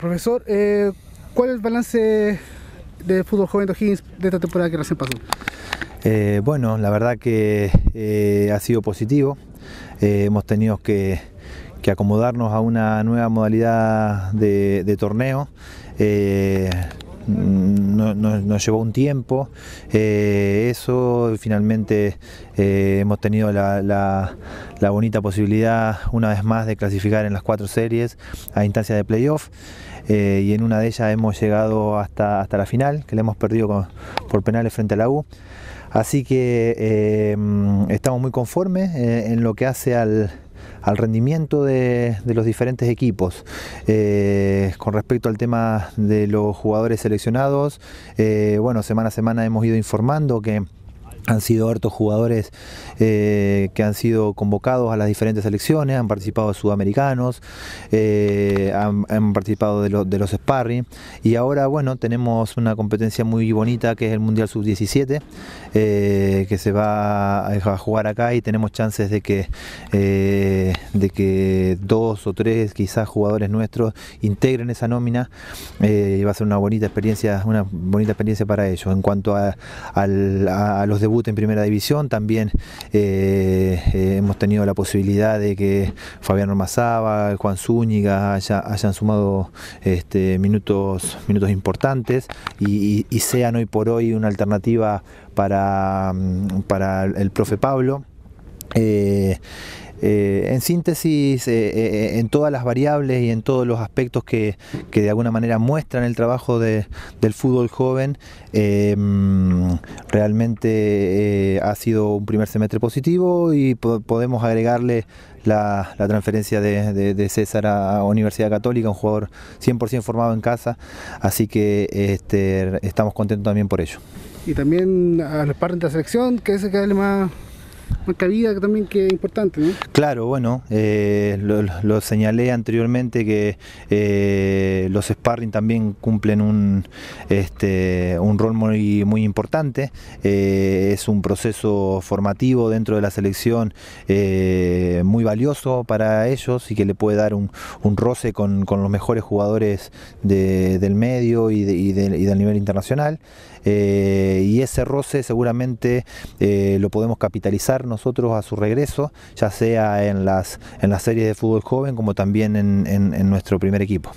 Profesor, eh, ¿cuál es el balance del fútbol joven de de esta temporada que recién pasó? Eh, bueno, la verdad que eh, ha sido positivo. hemos tenido que, acomodarnos a una nueva modalidad de torneo Mm, nos llevó un tiempo. Eh, eso finalmente eh, hemos tenido la, bonita posibilidad una vez más de clasificar en las cuatro series a instancia de playoff. Eh, y en una de ellas hemos llegado hasta, hasta la final, que la hemos perdido por penales frente a la U. Así que mm, estamos muy conformes en lo que hace al, al rendimiento de, los diferentes equipos. Eh, con respecto al tema de los jugadores seleccionados, eh, bueno, semana a semana hemos ido informando que han sido hartos jugadores eh, que han sido convocados a las diferentes selecciones, han participado sudamericanos, eh, han, participado de, los Sparry y ahora bueno tenemos una competencia muy bonita que es el Mundial Sub-17 eh, que se va a jugar acá y tenemos chances de que, de que dos o tres quizás jugadores nuestros integren esa nómina y va a ser una bonita experiencia, una bonita experiencia para ellos. En cuanto a, los debuts en primera división, también eh, eh, hemos tenido la posibilidad de que Fabián Ormazaba, Juan Zúñiga hayan sumado este, minutos, minutos importantes y, sean hoy por hoy una alternativa para, mm, para el profe Pablo. Eh, eh, en síntesis, eh, eh, en todas las variables y en todos los aspectos que, de alguna manera muestran el trabajo del fútbol joven, realmente ha sido un primer semestre positivo y podemos agregarle la, transferencia de, César a Universidad Católica, un jugador 100% formado en casa, así que este, estamos contentos también por ello. Y también a la parte de la selección, ¿qué es el que más que también que es importante, ¿no? Claro, bueno, eh, lo, señalé anteriormente que eh, los sparring también cumplen un, este, un rol muy, muy importante, eh, es un proceso formativo dentro de la selección muy valioso para ellos y que le puede dar un, roce con, los mejores jugadores del medio y, del nivel internacional y ese roce seguramente lo podemos capitalizar nosotros a su regreso, ya sea en las, en las series de fútbol joven como también en, en nuestro primer equipo.